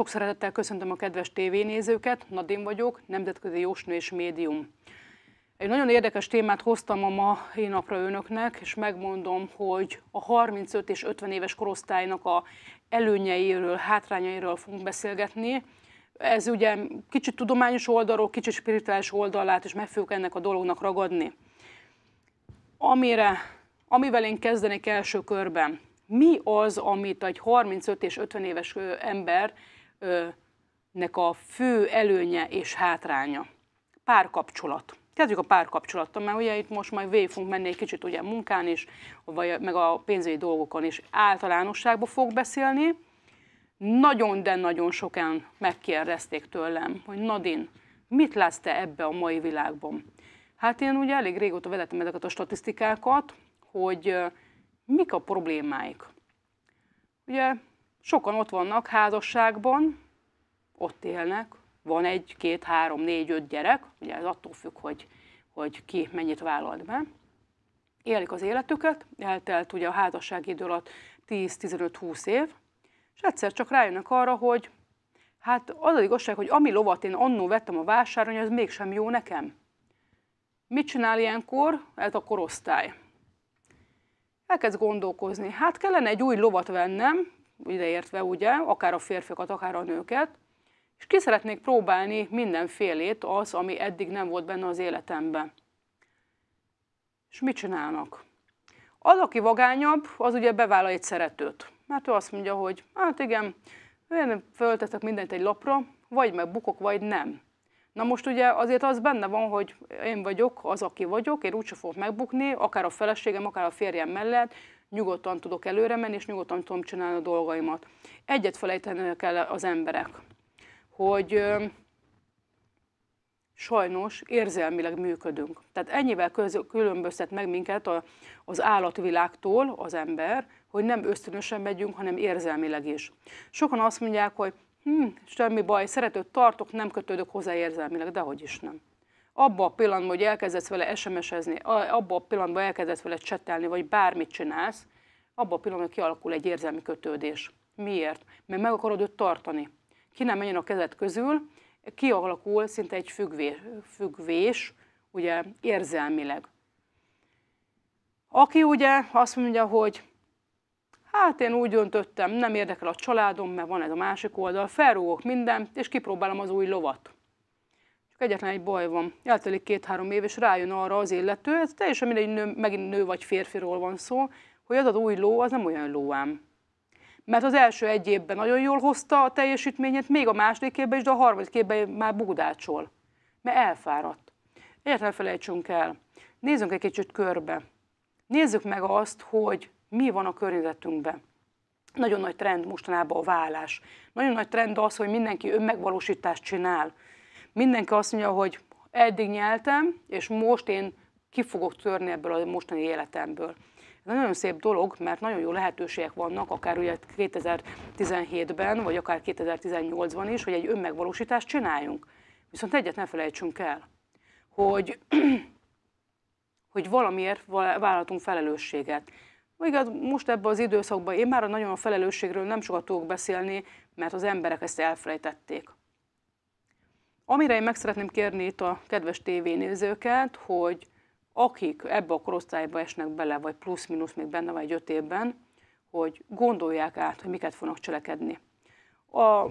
Sok szeretettel köszöntöm a kedves tévénézőket, Nadim vagyok, nemzetközi jósnő és médium. Egy nagyon érdekes témát hoztam a mai napra önöknek, és megmondom, hogy a 35 és 50 éves korosztálynak a előnyeiről, hátrányairól fogunk beszélgetni. Ez ugye kicsit tudományos oldalról, kicsit spirituális oldalát és meg fogjuk ennek a dolognak ragadni. Amire, amivel én kezdenék első körben, mi az, amit egy 35 és 50 éves ember nek a fő előnye és hátránya. Párkapcsolat. Kezdjük a párkapcsolattal, mert ugye itt most majd végig fogunk menni egy kicsit ugye munkán is, vagy meg a pénzügyi dolgokon is általánosságban fog beszélni. Nagyon, de nagyon sokan megkérdezték tőlem, hogy Nadin, mit látsz te ebbe a mai világban? Hát én ugye elég régóta vedettem ezeket a statisztikákat, hogy mik a problémáik. Ugye Sokan ott vannak házasságban, ott élnek, van egy, két, három, négy, öt gyerek, ugye ez attól függ, hogy, hogy ki mennyit vállalt be. Élik az életüket, eltelt ugye a házasság idő alatt 10-15-20 év, és egyszer csak rájönnek arra, hogy hát az az igazság, hogy ami lovat én annó vettem a vásáron, az mégsem jó nekem. Mit csinál ilyenkor ez a korosztály? Elkezd gondolkozni, hát kellene egy új lovat vennem, ideértve ugye, akár a férfiakat, akár a nőket, és ki szeretnék próbálni mindenfélét az, ami eddig nem volt benne az életemben. És mit csinálnak? Az, aki vagányabb, az ugye bevállal egy szeretőt. Mert ő azt mondja, hogy hát igen, én föltetek mindent egy lapra, vagy megbukok, vagy nem. Na most ugye azért az benne van, hogy én vagyok az, aki vagyok, én úgyse fogok megbukni, akár a feleségem, akár a férjem mellett, nyugodtan tudok előre menni, és nyugodtan tudom csinálni a dolgaimat. Egyet felejteni kell az emberek, hogy ö, sajnos érzelmileg működünk. Tehát ennyivel különböztet meg minket a, az állatvilágtól az ember, hogy nem ösztönösen megyünk, hanem érzelmileg is. Sokan azt mondják, hogy hm, semmi baj, szeretőt tartok, nem kötődök hozzá érzelmileg, de is nem abba a pillanatban, hogy elkezdesz vele SMS-ezni, abba a pillanatban elkezdesz vele csetelni, vagy bármit csinálsz, abba a pillanatban kialakul egy érzelmi kötődés. Miért? Mert meg akarod őt tartani. Ki nem menjen a kezed közül, kialakul szinte egy függvés, függvés ugye érzelmileg. Aki ugye azt mondja, hogy hát én úgy döntöttem, nem érdekel a családom, mert van ez a másik oldal, felrúgok mindent, és kipróbálom az új lovat egyetlen egy baj van. Eltelik két-három év, és rájön arra az illető, ez teljesen mindegy, nő, megint nő vagy férfiról van szó, hogy az az új ló, az nem olyan ló ám. Mert az első egy évben nagyon jól hozta a teljesítményét, még a második évben is, de a harmadik évben már bugdácsol. Mert elfáradt. Egyetlen felejtsünk el. Nézzünk egy kicsit körbe. Nézzük meg azt, hogy mi van a környezetünkben. Nagyon nagy trend mostanában a vállás. Nagyon nagy trend az, hogy mindenki önmegvalósítást csinál. Mindenki azt mondja, hogy eddig nyeltem, és most én ki fogok törni ebből a mostani életemből. Ez nagyon szép dolog, mert nagyon jó lehetőségek vannak, akár ugye 2017-ben, vagy akár 2018-ban is, hogy egy önmegvalósítást csináljunk. Viszont egyet ne felejtsünk el, hogy, hogy valamiért vállaltunk felelősséget. Igaz, most ebben az időszakban én már nagyon a felelősségről nem sokat tudok beszélni, mert az emberek ezt elfelejtették. Amire én meg szeretném kérni itt a kedves tévénézőket, hogy akik ebbe a korosztályba esnek bele, vagy plusz-minusz még benne vagy öt évben, hogy gondolják át, hogy miket fognak cselekedni. A,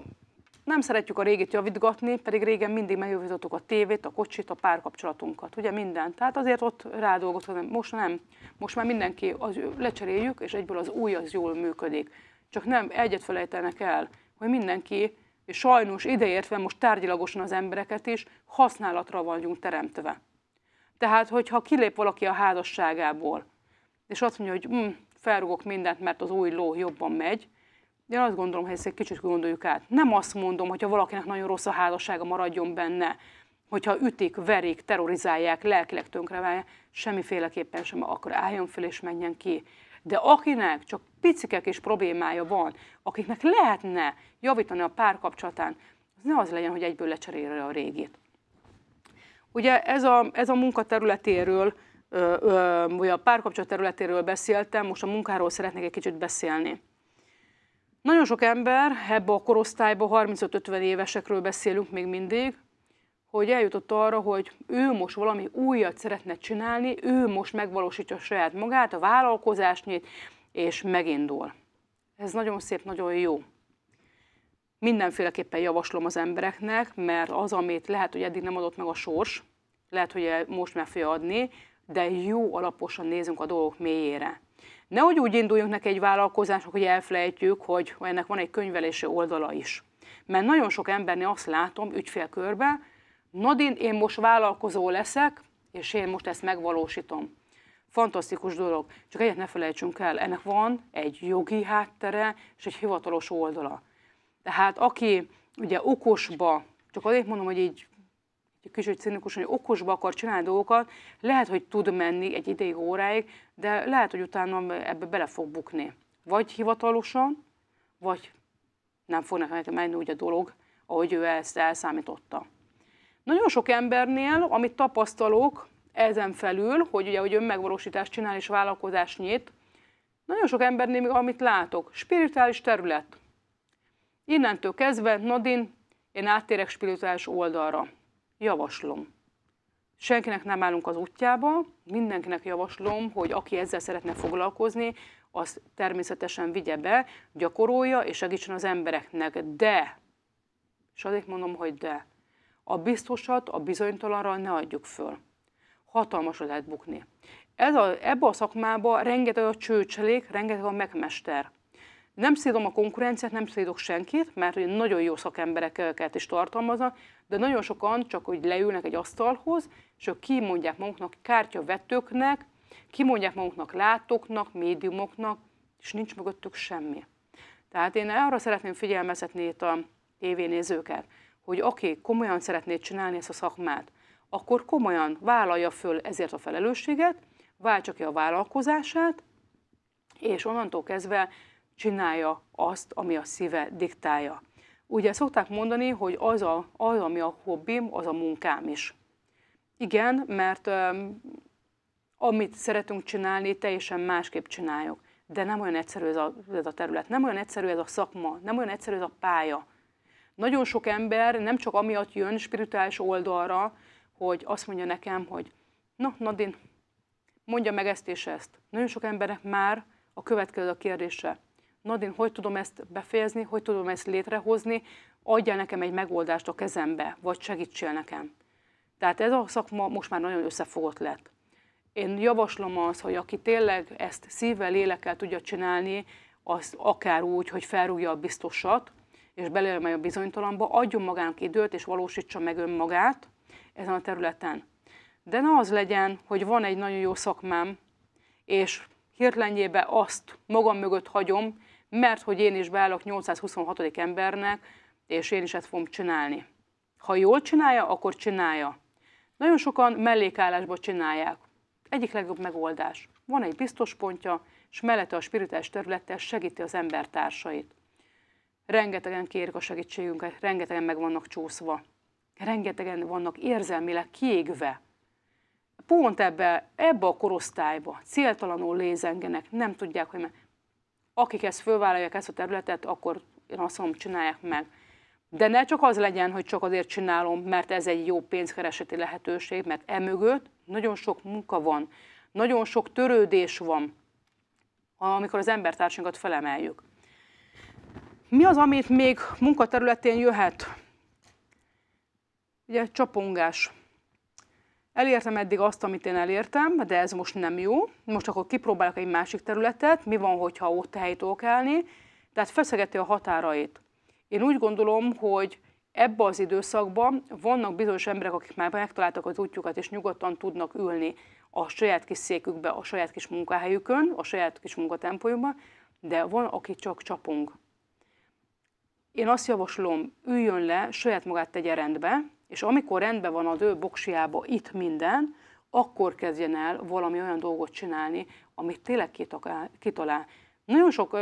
nem szeretjük a régit javítgatni, pedig régen mindig megjavítottuk a tévét, a kocsit, a párkapcsolatunkat, ugye mindent. Tehát azért ott rádolgoztunk, most nem. Most már mindenki az, lecseréljük, és egyből az új az jól működik. Csak nem egyet felejtenek el, hogy mindenki és sajnos ideértve most tárgyilagosan az embereket is, használatra vagyunk teremtve. Tehát, hogyha kilép valaki a házasságából, és azt mondja, hogy mm, felrugok mindent, mert az új ló jobban megy, én azt gondolom, hogy ezt egy kicsit gondoljuk át. Nem azt mondom, hogyha valakinek nagyon rossz a házassága maradjon benne, hogyha ütik, verik, terrorizálják, lelkileg tönkreválják, semmiféleképpen sem, akkor álljon fel és menjen ki. De akinek csak picikek és problémája van, akiknek lehetne javítani a párkapcsolatán, az ne az legyen, hogy egyből lecserélje a régit. Ugye ez a, ez a munkaterületéről, vagy a párkapcsolat területéről beszéltem, most a munkáról szeretnék egy kicsit beszélni. Nagyon sok ember ebbe a korosztályba, 35-50 évesekről beszélünk még mindig, hogy eljutott arra, hogy ő most valami újat szeretne csinálni, ő most megvalósítja a saját magát, a vállalkozást nyit, és megindul. Ez nagyon szép, nagyon jó. Mindenféleképpen javaslom az embereknek, mert az, amit lehet, hogy eddig nem adott meg a sors, lehet, hogy most meg fogja adni, de jó alaposan nézünk a dolgok mélyére. Nehogy úgy induljunk neki egy vállalkozásnak, hogy elfelejtjük, hogy ennek van egy könyvelési oldala is. Mert nagyon sok embernél azt látom ügyfélkörben, Nadin, én most vállalkozó leszek, és én most ezt megvalósítom. Fantasztikus dolog. Csak egyet ne felejtsünk el, ennek van egy jogi háttere és egy hivatalos oldala. Tehát aki ugye okosba, csak azért mondom, hogy így egy kicsit cinikus, hogy okosba akar csinálni dolgokat, lehet, hogy tud menni egy ideig, óráig, de lehet, hogy utána ebbe bele fog bukni. Vagy hivatalosan, vagy nem fognak menni úgy a dolog, ahogy ő ezt elszámította. Nagyon sok embernél, amit tapasztalok ezen felül, hogy ugye, hogy önmegvalósítást csinál és vállalkozás nyit, nagyon sok embernél, amit látok, spirituális terület. Innentől kezdve, Nadin, én áttérek spirituális oldalra. Javaslom. Senkinek nem állunk az útjába, mindenkinek javaslom, hogy aki ezzel szeretne foglalkozni, az természetesen vigye be, gyakorolja és segítsen az embereknek. De, és azért mondom, hogy de, a biztosat, a bizonytalanra ne adjuk föl. Hatalmas lehet bukni. Ez a, ebbe a szakmába rengeteg a csőcselék, rengeteg a megmester. Nem szídom a konkurenciát, nem szédok senkit, mert nagyon jó szakembereket is tartalmaznak, de nagyon sokan csak hogy leülnek egy asztalhoz, és ők kimondják maguknak kártyavetőknek, kimondják maguknak látóknak, médiumoknak, és nincs mögöttük semmi. Tehát én arra szeretném figyelmeztetni itt a tévénézőket, hogy aki komolyan szeretné csinálni ezt a szakmát, akkor komolyan vállalja föl ezért a felelősséget, váltsa ki a vállalkozását, és onnantól kezdve csinálja azt, ami a szíve diktálja. Ugye szokták mondani, hogy az, a, az ami a hobbim, az a munkám is. Igen, mert um, amit szeretünk csinálni, teljesen másképp csináljuk. De nem olyan egyszerű ez a, ez a terület, nem olyan egyszerű ez a szakma, nem olyan egyszerű ez a pálya. Nagyon sok ember nem csak amiatt jön spirituális oldalra, hogy azt mondja nekem, hogy na, Nadin, mondja meg ezt és ezt. Nagyon sok emberek már a következő a kérdése. Nadin, hogy tudom ezt befejezni, hogy tudom ezt létrehozni, adjál nekem egy megoldást a kezembe, vagy segítsél nekem. Tehát ez a szakma most már nagyon összefogott lett. Én javaslom az, hogy aki tényleg ezt szívvel, lélekkel tudja csinálni, az akár úgy, hogy felrúgja a biztosat, és belemegy a bizonytalanba, adjon magának időt, és valósítsa meg önmagát ezen a területen. De ne az legyen, hogy van egy nagyon jó szakmám, és hirtelenjében azt magam mögött hagyom, mert hogy én is beállok 826. embernek, és én is ezt fogom csinálni. Ha jól csinálja, akkor csinálja. Nagyon sokan mellékállásba csinálják. Egyik legjobb megoldás. Van egy biztos pontja, és mellette a spirituális területtel segíti az embertársait rengetegen kérik a segítségünket, rengetegen meg vannak csúszva, rengetegen vannak érzelmileg kiégve. Pont ebbe, ebbe a korosztályba céltalanul lézengenek, nem tudják, hogy meg. akik ezt fölvállalják, ezt a területet, akkor én azt mondom, csinálják meg. De ne csak az legyen, hogy csak azért csinálom, mert ez egy jó pénzkereseti lehetőség, mert emögött nagyon sok munka van, nagyon sok törődés van, amikor az embertársunkat felemeljük. Mi az, amit még munkaterületén jöhet? Ugye csapongás. Elértem eddig azt, amit én elértem, de ez most nem jó. Most akkor kipróbálok egy másik területet, mi van, hogyha ott helyt okálni. Tehát feszegeti a határait. Én úgy gondolom, hogy ebben az időszakban vannak bizonyos emberek, akik már megtaláltak az útjukat, és nyugodtan tudnak ülni a saját kis székükbe, a saját kis munkahelyükön, a saját kis munkatempójukban, de van, aki csak csapong. Én azt javaslom, üljön le, saját magát tegye rendbe, és amikor rendben van az ő boksiába itt minden, akkor kezdjen el valami olyan dolgot csinálni, amit tényleg kitalál. Nagyon sok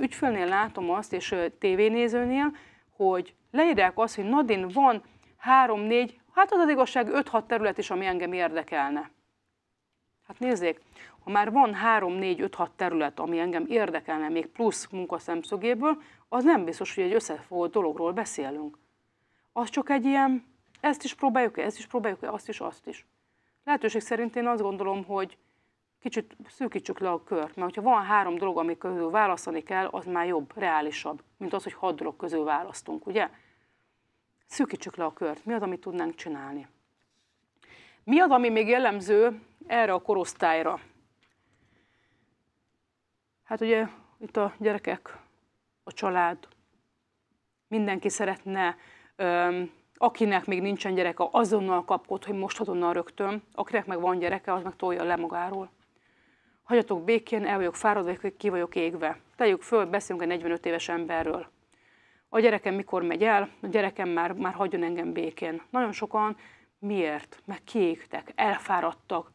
ügyfélnél látom azt, és tévénézőnél, hogy leírják azt, hogy Nadin van három-négy, hát az az igazság 5-6 terület is, ami engem érdekelne. Hát nézzék, ha már van 3-4-5-6 terület, ami engem érdekelne még plusz munkaszemszögéből, az nem biztos, hogy egy összefogott dologról beszélünk. Az csak egy ilyen, ezt is próbáljuk ezt is próbáljuk azt is, azt is. Lehetőség szerint én azt gondolom, hogy kicsit szűkítsük le a kört, mert ha van három dolog, amik közül választani kell, az már jobb, reálisabb, mint az, hogy hat dolog közül választunk, ugye? Szűkítsük le a kört, mi az, amit tudnánk csinálni. Mi az, ami még jellemző erre a korosztályra? Hát ugye itt a gyerekek, a család, mindenki szeretne, akinek még nincsen gyereke, azonnal kapkod, hogy most azonnal rögtön, akinek meg van gyereke, az meg tolja le magáról. Hagyjatok békén, el vagyok fáradva, ki vagyok égve. Tegyük föl, beszélünk egy 45 éves emberről. A gyerekem mikor megy el, a gyerekem már, már hagyjon engem békén. Nagyon sokan miért? Mert kiégtek, elfáradtak,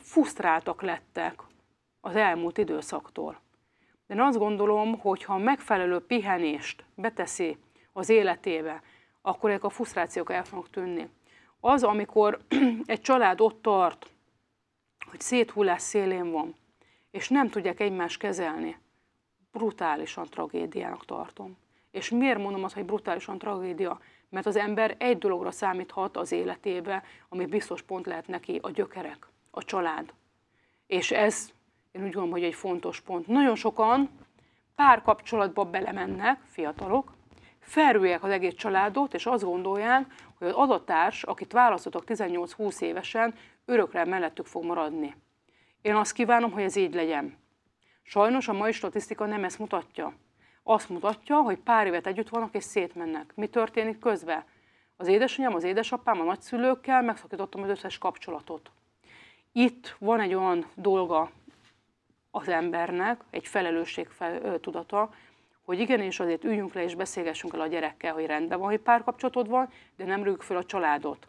fusztráltak lettek, az elmúlt időszaktól. De én azt gondolom, hogy ha megfelelő pihenést beteszi az életébe, akkor ezek a frusztrációk el fognak tűnni. Az, amikor egy család ott tart, hogy széthullás szélén van, és nem tudják egymást kezelni, brutálisan tragédiának tartom. És miért mondom azt, hogy brutálisan tragédia? Mert az ember egy dologra számíthat az életébe, ami biztos pont lehet neki, a gyökerek, a család. És ez én úgy gondolom, hogy egy fontos pont. Nagyon sokan párkapcsolatba belemennek, fiatalok, felrújják az egész családot, és azt gondolják, hogy az adatárs, akit választottak 18-20 évesen, örökre mellettük fog maradni. Én azt kívánom, hogy ez így legyen. Sajnos a mai statisztika nem ezt mutatja. Azt mutatja, hogy pár évet együtt vannak és szétmennek. Mi történik közben? Az édesanyám, az édesapám, a nagyszülőkkel megszakítottam az összes kapcsolatot. Itt van egy olyan dolga az embernek egy felelősség tudata, hogy igenis azért üljünk le és beszélgessünk el a gyerekkel, hogy rendben van, hogy párkapcsolatod van, de nem rúgjuk fel a családot.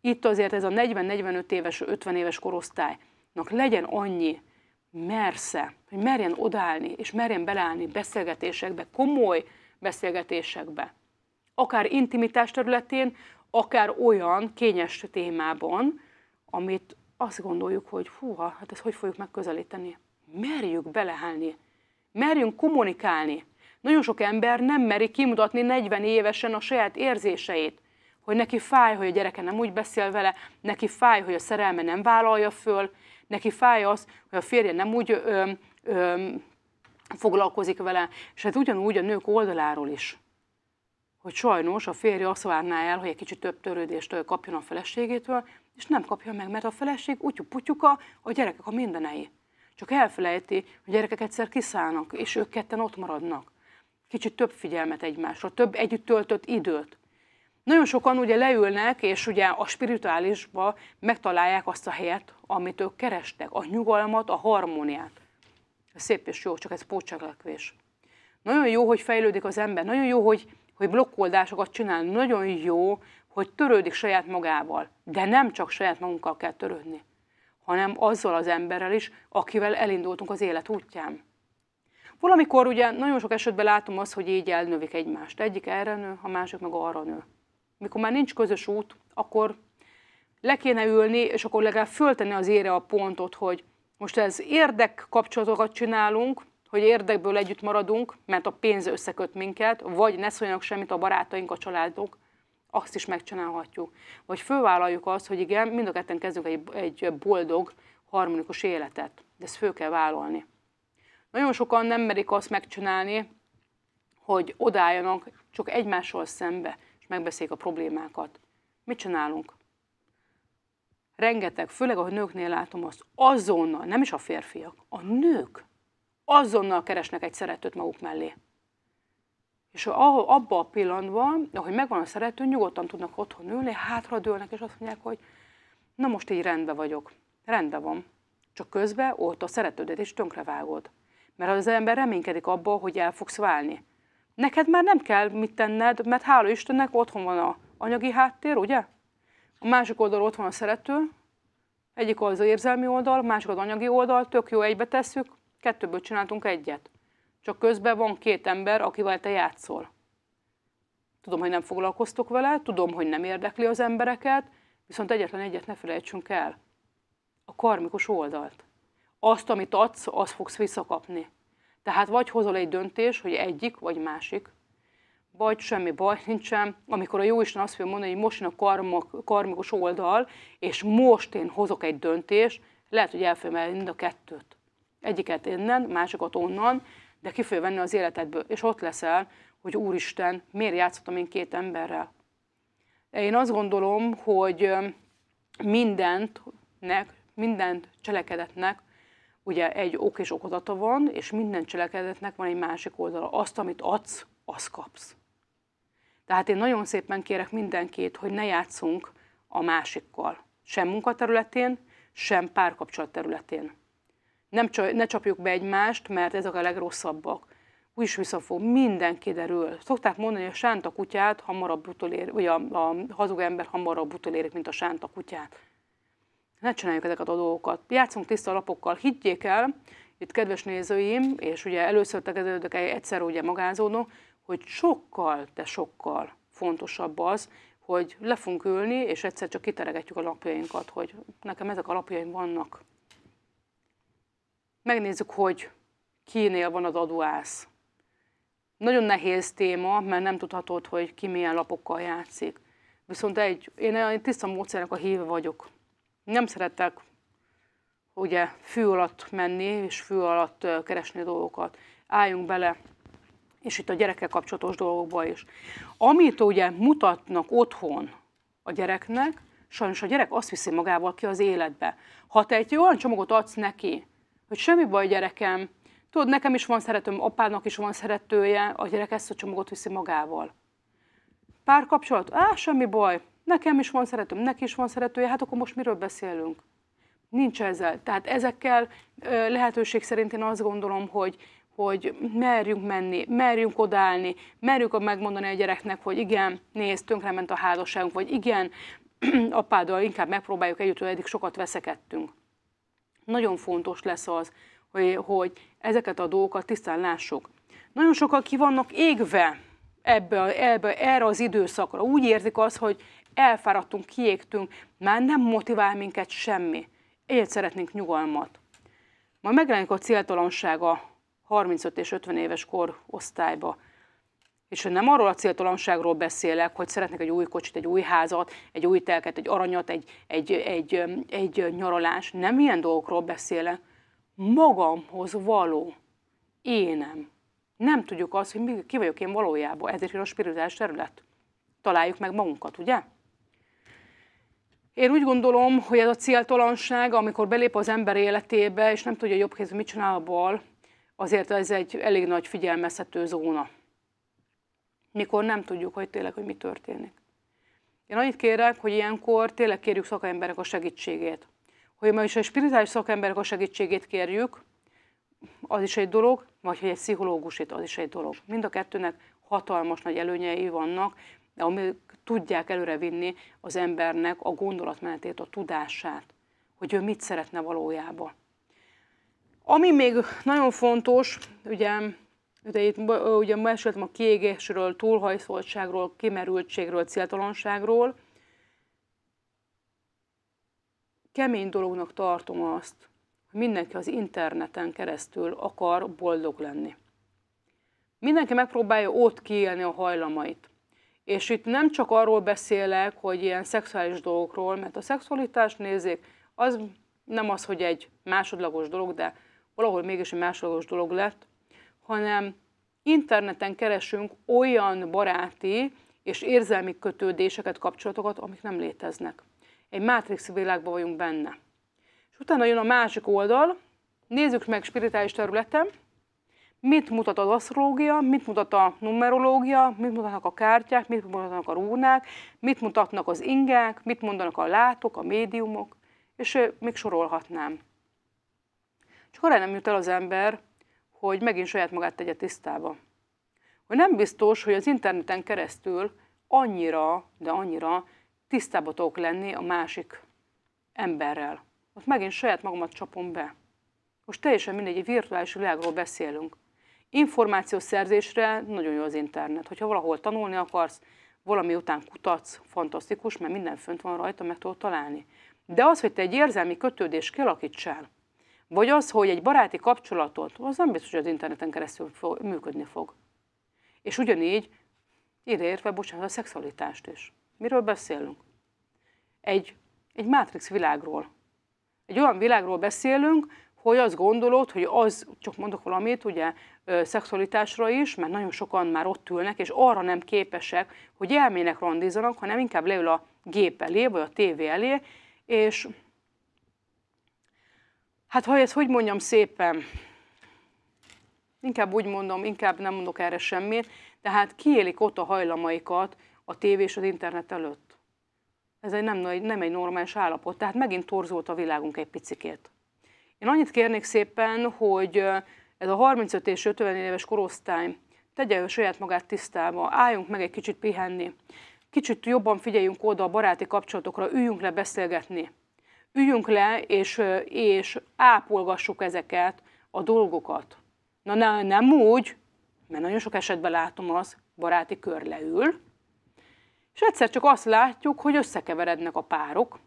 Itt azért ez a 40-45 éves, 50 éves korosztálynak legyen annyi mersze, hogy merjen odállni, és merjen beleállni beszélgetésekbe, komoly beszélgetésekbe. Akár intimitás területén, akár olyan kényes témában, amit azt gondoljuk, hogy fúha, hát ezt hogy fogjuk megközelíteni merjük beleállni, merjünk kommunikálni. Nagyon sok ember nem meri kimutatni 40 évesen a saját érzéseit, hogy neki fáj, hogy a gyereke nem úgy beszél vele, neki fáj, hogy a szerelme nem vállalja föl, neki fáj az, hogy a férje nem úgy ö, ö, foglalkozik vele, és hát ugyanúgy a nők oldaláról is. Hogy sajnos a férje azt várná el, hogy egy kicsit több törődést kapjon a feleségétől, és nem kapja meg, mert a feleség putyuka, a gyerekek a mindenei. Csak elfelejti, hogy gyerekek egyszer kiszállnak, és ők ketten ott maradnak. Kicsit több figyelmet egymásra, több együtt töltött időt. Nagyon sokan ugye leülnek, és ugye a spirituálisba megtalálják azt a helyet, amit ők kerestek, a nyugalmat, a harmóniát. Ez szép és jó, csak ez pótcselekvés. Nagyon jó, hogy fejlődik az ember, nagyon jó, hogy, hogy blokkoldásokat csinál, nagyon jó, hogy törődik saját magával, de nem csak saját magunkkal kell törődni hanem azzal az emberrel is, akivel elindultunk az élet útján. Valamikor ugye nagyon sok esetben látom azt, hogy így elnövik egymást. Egyik erre nő, a másik meg arra nő. Mikor már nincs közös út, akkor le kéne ülni, és akkor legalább föltenni az ére a pontot, hogy most ez érdek kapcsolatokat csinálunk, hogy érdekből együtt maradunk, mert a pénz összeköt minket, vagy ne szóljanak semmit a barátaink, a családok, azt is megcsinálhatjuk. Vagy fölvállaljuk azt, hogy igen, mind a ketten kezdünk egy, egy boldog, harmonikus életet. De ezt föl kell vállalni. Nagyon sokan nem merik azt megcsinálni, hogy odálljanak csak egymással szembe, és megbeszéljék a problémákat. Mit csinálunk? Rengeteg, főleg a nőknél látom azt, azonnal, nem is a férfiak, a nők azonnal keresnek egy szeretőt maguk mellé. És ahol abban a pillanatban, ahogy megvan a szerető, nyugodtan tudnak otthon ülni, hátradőlnek, és azt mondják, hogy na most így rendben vagyok, rendben van. Csak közben ott a szeretődet is tönkrevágod. Mert az ember reménykedik abba, hogy el fogsz válni. Neked már nem kell mit tenned, mert hála Istennek otthon van a anyagi háttér, ugye? A másik oldal ott van a szerető, egyik az, az érzelmi oldal, másik az anyagi oldal, tök jó, egybe tesszük, kettőből csináltunk egyet csak közben van két ember, akivel te játszol. Tudom, hogy nem foglalkoztok vele, tudom, hogy nem érdekli az embereket, viszont egyetlen egyet ne felejtsünk el. A karmikus oldalt. Azt, amit adsz, azt fogsz visszakapni. Tehát vagy hozol egy döntés, hogy egyik vagy másik, vagy semmi baj nincsen, amikor a Jóisten azt fogja mondani, hogy most én a karma, karmikus oldal, és most én hozok egy döntést, lehet, hogy elfogom mind a kettőt. Egyiket innen, másikat onnan, de ki fogja venni az életedből. És ott leszel, hogy Úristen, miért játszottam én két emberrel? Én azt gondolom, hogy mindentnek, mindent cselekedetnek ugye egy ok és okozata van, és minden cselekedetnek van egy másik oldala. Azt, amit adsz, azt kapsz. Tehát én nagyon szépen kérek mindenkit, hogy ne játszunk a másikkal. Sem munkaterületén, sem párkapcsolat területén nem ne csapjuk be egymást, mert ezek a legrosszabbak. Úgy is visszafog, minden kiderül. Szokták mondani, hogy a sánta kutyát hamarabb utolér, vagy a, a hazug ember hamarabb utolérik, mint a sánta kutyát. Ne csináljuk ezeket a dolgokat. Játszunk tiszta lapokkal, higgyék el, itt kedves nézőim, és ugye először tekeződök egyszer ugye magázónó, hogy sokkal, de sokkal fontosabb az, hogy le fogunk ülni, és egyszer csak kiteregetjük a lapjainkat, hogy nekem ezek a lapjaim vannak. Megnézzük, hogy kinél van az adóász. Nagyon nehéz téma, mert nem tudhatod, hogy ki milyen lapokkal játszik. Viszont egy, én egy tiszta módszernek a híve vagyok. Nem szeretek ugye fű alatt menni, és fű alatt keresni dolgokat. Álljunk bele, és itt a gyerekkel kapcsolatos dolgokba is. Amit ugye mutatnak otthon a gyereknek, sajnos a gyerek azt viszi magával ki az életbe. Ha te egy olyan csomagot adsz neki, hogy semmi baj gyerekem, tudod, nekem is van szeretőm, apának is van szeretője, a gyerek ezt a csomagot viszi magával. Párkapcsolat? Á, semmi baj, nekem is van szeretőm, neki is van szeretője, hát akkor most miről beszélünk? Nincs ezzel. Tehát ezekkel lehetőség szerint én azt gondolom, hogy hogy merjünk menni, merjünk odállni, merjünk megmondani a gyereknek, hogy igen, nézd, tönkrement a házasságunk, vagy igen, apáddal inkább megpróbáljuk együtt, hogy eddig sokat veszekedtünk. Nagyon fontos lesz az, hogy, hogy ezeket a dolgokat tisztán lássuk. Nagyon sokan ki vannak égve ebbe, ebbe, erre az időszakra. Úgy érzik az, hogy elfáradtunk, kiégtünk, már nem motivál minket semmi. Egyet szeretnénk nyugalmat. Majd megjelenik a céltalanság a 35 és 50 éves kor osztályba. És nem arról a céltalanságról beszélek, hogy szeretnék egy új kocsit, egy új házat, egy új telket, egy aranyat, egy, egy, egy, egy, egy nyaralás. Nem ilyen dolgokról beszélek. Magamhoz való énem. Nem tudjuk azt, hogy ki vagyok én valójában. Ezért a spirituális terület. Találjuk meg magunkat, ugye? Én úgy gondolom, hogy ez a céltalanság, amikor belép az ember életébe, és nem tudja jobb kézben mit csinál a bal, azért ez egy elég nagy figyelmeztető zóna mikor nem tudjuk, hogy tényleg, hogy mi történik. Én annyit kérek, hogy ilyenkor tényleg kérjük szakemberek a segítségét. Hogy ma is a spirituális szakemberek a segítségét kérjük, az is egy dolog, vagy hogy egy pszichológusét, az is egy dolog. Mind a kettőnek hatalmas nagy előnyei vannak, amik tudják előre vinni az embernek a gondolatmenetét, a tudását, hogy ő mit szeretne valójában. Ami még nagyon fontos, ugye de itt ugye meséltem a kiégésről, túlhajszoltságról, kimerültségről, céltalanságról. Kemény dolognak tartom azt, hogy mindenki az interneten keresztül akar boldog lenni. Mindenki megpróbálja ott kiélni a hajlamait. És itt nem csak arról beszélek, hogy ilyen szexuális dolgokról, mert a szexualitás nézzék, az nem az, hogy egy másodlagos dolog, de valahol mégis egy másodlagos dolog lett, hanem interneten keresünk olyan baráti és érzelmi kötődéseket, kapcsolatokat, amik nem léteznek. Egy mátrix világban vagyunk benne. És utána jön a másik oldal, nézzük meg spirituális területen, mit mutat az asztrológia, mit mutat a numerológia, mit mutatnak a kártyák, mit mutatnak a rúnák, mit mutatnak az ingek, mit mondanak a látok, a médiumok, és még sorolhatnám. Csak arra nem jut el az ember, hogy megint saját magát tegye tisztába. Hogy nem biztos, hogy az interneten keresztül annyira, de annyira tisztába tudok lenni a másik emberrel. Ott megint saját magamat csapom be. Most teljesen mindegy, egy virtuális világról beszélünk. Információszerzésre nagyon jó az internet. Hogyha valahol tanulni akarsz, valami után kutatsz, fantasztikus, mert minden fönt van rajta, meg tudod találni. De az, hogy te egy érzelmi kötődés kialakítsál, vagy az, hogy egy baráti kapcsolatot, az nem biztos, hogy az interneten keresztül fog, működni fog. És ugyanígy ideértve, bocsánat, a szexualitást is. Miről beszélünk? Egy, egy mátrix világról. Egy olyan világról beszélünk, hogy azt gondolod, hogy az, csak mondok valamit, ugye szexualitásra is, mert nagyon sokan már ott ülnek, és arra nem képesek, hogy elmének randizanak, hanem inkább leül a gép elé, vagy a tévé elé, és hát ha ezt hogy mondjam szépen, inkább úgy mondom, inkább nem mondok erre semmit, tehát kiélik ott a hajlamaikat a tévé és az internet előtt. Ez egy nem, nem egy normális állapot, tehát megint torzult a világunk egy picikét. Én annyit kérnék szépen, hogy ez a 35 és 50 éves korosztály tegye ő saját magát tisztába, álljunk meg egy kicsit pihenni, kicsit jobban figyeljünk oda a baráti kapcsolatokra, üljünk le beszélgetni, üljünk le, és, és ápolgassuk ezeket a dolgokat. Na ne, nem úgy, mert nagyon sok esetben látom az, baráti kör leül, és egyszer csak azt látjuk, hogy összekeverednek a párok,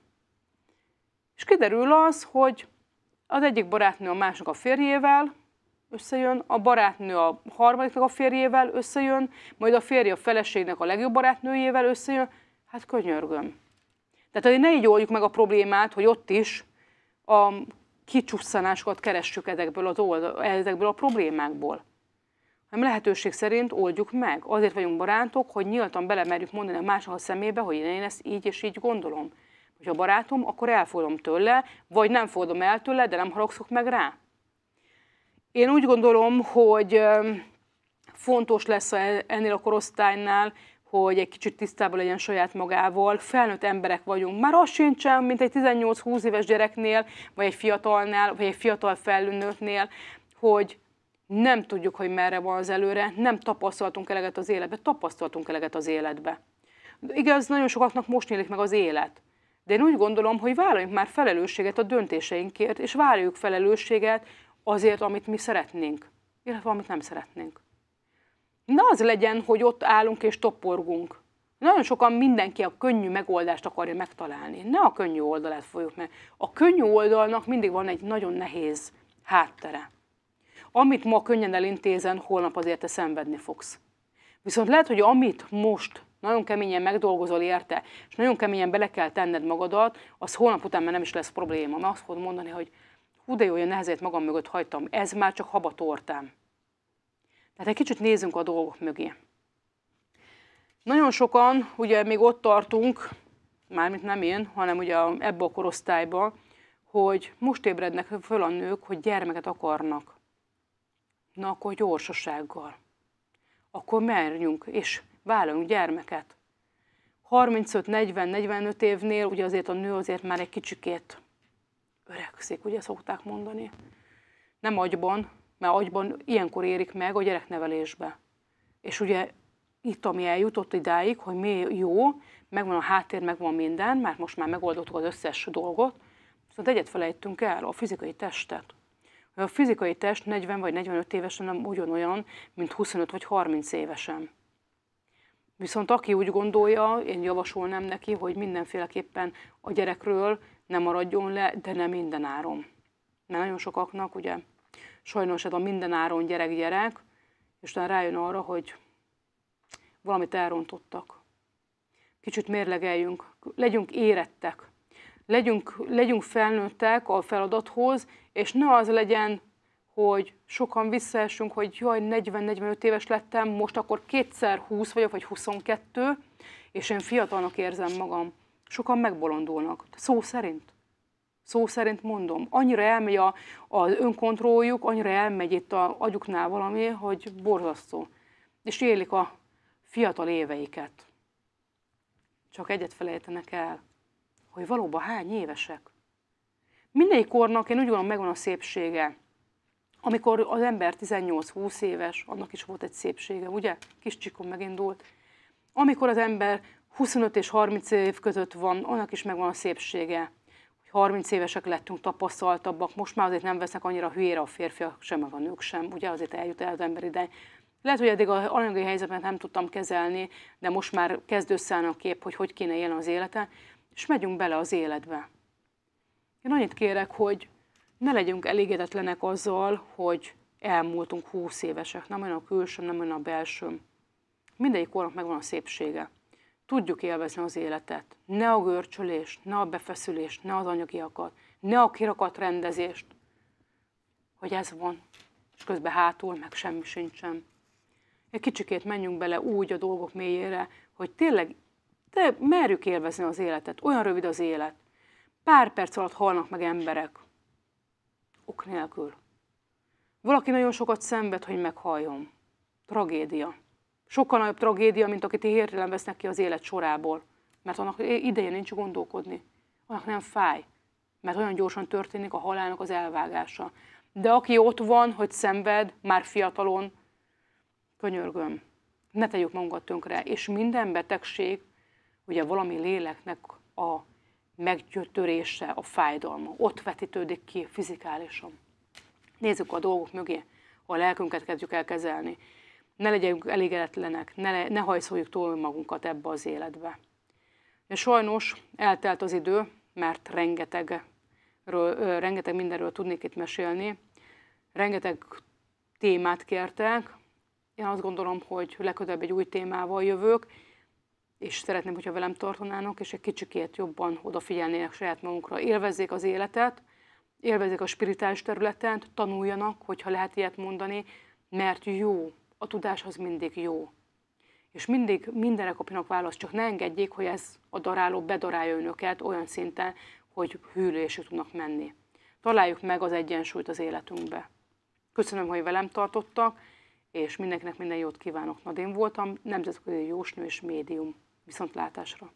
és kiderül az, hogy az egyik barátnő a másnak a férjével összejön, a barátnő a harmadiknak a férjével összejön, majd a férje a feleségnek a legjobb barátnőjével összejön, hát könyörgöm. Tehát azért ne így oldjuk meg a problémát, hogy ott is a kicsusszanásokat keressük ezekből, az old, ezekből a problémákból. Nem lehetőség szerint oldjuk meg. Azért vagyunk barátok, hogy nyíltan belemerjük mondani a másnak a szemébe, hogy én ezt így és így gondolom. Hogyha barátom, akkor elfogadom tőle, vagy nem fogadom el tőle, de nem haragszok meg rá. Én úgy gondolom, hogy fontos lesz ennél a korosztálynál hogy egy kicsit tisztában legyen saját magával. Felnőtt emberek vagyunk. Már az sincsen, mint egy 18-20 éves gyereknél, vagy egy fiatalnál, vagy egy fiatal felnőttnél, hogy nem tudjuk, hogy merre van az előre, nem tapasztaltunk eleget az életbe, tapasztaltunk eleget az életbe. Igaz, nagyon sokaknak most nyílik meg az élet. De én úgy gondolom, hogy vállaljunk már felelősséget a döntéseinkért, és vállaljuk felelősséget azért, amit mi szeretnénk, illetve amit nem szeretnénk ne az legyen, hogy ott állunk és toporgunk. Nagyon sokan mindenki a könnyű megoldást akarja megtalálni. Ne a könnyű oldalát fogjuk meg. A könnyű oldalnak mindig van egy nagyon nehéz háttere. Amit ma könnyen elintézen, holnap azért te szenvedni fogsz. Viszont lehet, hogy amit most nagyon keményen megdolgozol érte, és nagyon keményen bele kell tenned magadat, az holnap után már nem is lesz probléma. Mert azt fogod mondani, hogy hú de jó, hogy nehezét magam mögött hagytam, ez már csak habatortám. Tehát egy kicsit nézzünk a dolgok mögé. Nagyon sokan, ugye még ott tartunk, mármint nem én, hanem ugye ebbe a korosztályba, hogy most ébrednek föl a nők, hogy gyermeket akarnak. Na akkor gyorsasággal. Akkor merjünk és vállaljunk gyermeket. 35-40-45 évnél ugye azért a nő azért már egy kicsikét öregszik, ugye szokták mondani. Nem agyban, mert agyban ilyenkor érik meg a gyereknevelésbe. És ugye itt, ami eljutott idáig, hogy mi jó, megvan a háttér, megvan minden, mert most már megoldottuk az összes dolgot, viszont egyet felejtünk el, a fizikai testet. A fizikai test 40 vagy 45 évesen nem ugyanolyan, mint 25 vagy 30 évesen. Viszont aki úgy gondolja, én javasolnám neki, hogy mindenféleképpen a gyerekről nem maradjon le, de nem minden áron. Mert nagyon sokaknak ugye sajnos ez a mindenáron gyerek-gyerek, és utána rájön arra, hogy valamit elrontottak. Kicsit mérlegeljünk, legyünk érettek, legyünk, legyünk felnőttek a feladathoz, és ne az legyen, hogy sokan visszaessünk, hogy jaj, 40-45 éves lettem, most akkor kétszer 20 vagyok, vagy 22, és én fiatalnak érzem magam. Sokan megbolondulnak, szó szerint szó szerint mondom. Annyira elmegy a, az önkontrolljuk, annyira elmegy itt a agyuknál valami, hogy borzasztó. És élik a fiatal éveiket. Csak egyet felejtenek el, hogy valóban hány évesek. Minden kornak én úgy gondolom megvan a szépsége. Amikor az ember 18-20 éves, annak is volt egy szépsége, ugye? Kis csikon megindult. Amikor az ember 25 és 30 év között van, annak is megvan a szépsége. 30 évesek lettünk tapasztaltabbak, most már azért nem vesznek annyira hülyére a férfiak sem, meg a nők sem, ugye azért eljut el az ember ide. Lehet, hogy eddig a anyagi helyzetet nem tudtam kezelni, de most már kezd összeállni a kép, hogy hogy kéne élni az élete, és megyünk bele az életbe. Én annyit kérek, hogy ne legyünk elégedetlenek azzal, hogy elmúltunk 20 évesek, nem olyan a külsőm, nem olyan a belsőm. Mindegyik kornak megvan a szépsége tudjuk élvezni az életet. Ne a görcsölés, ne a befeszülést, ne az anyagiakat, ne a kirakat rendezést, hogy ez van, és közben hátul meg semmi sincsen. Egy kicsikét menjünk bele úgy a dolgok mélyére, hogy tényleg de merjük élvezni az életet, olyan rövid az élet. Pár perc alatt halnak meg emberek, ok nélkül. Valaki nagyon sokat szenved, hogy meghalljon. Tragédia sokkal nagyobb tragédia, mint akit hirtelen vesznek ki az élet sorából. Mert annak ideje nincs gondolkodni. Annak nem fáj. Mert olyan gyorsan történik a halálnak az elvágása. De aki ott van, hogy szenved, már fiatalon, könyörgöm, ne tegyük magunkat tönkre. És minden betegség, ugye valami léleknek a meggyötörése, a fájdalma. Ott vetítődik ki fizikálisan. Nézzük a dolgok mögé, ha a lelkünket kezdjük el kezelni ne legyünk elégedetlenek, ne, le, ne hajszoljuk túl magunkat ebbe az életbe. És sajnos eltelt az idő, mert ről, ö, rengeteg mindenről tudnék itt mesélni, rengeteg témát kértek, én azt gondolom, hogy legközelebb egy új témával jövök, és szeretném, hogyha velem tartanának, és egy kicsikét jobban odafigyelnének saját magunkra. Élvezzék az életet, élvezzék a spirituális területet, tanuljanak, hogyha lehet ilyet mondani, mert jó a tudás az mindig jó. És mindig mindenre kapjanak választ, csak ne engedjék, hogy ez a daráló bedarálja önöket olyan szinten, hogy hűlésre tudnak menni. Találjuk meg az egyensúlyt az életünkbe. Köszönöm, hogy velem tartottak, és mindenkinek minden jót kívánok. Nadén voltam, nemzetközi jósnő és médium. Viszontlátásra!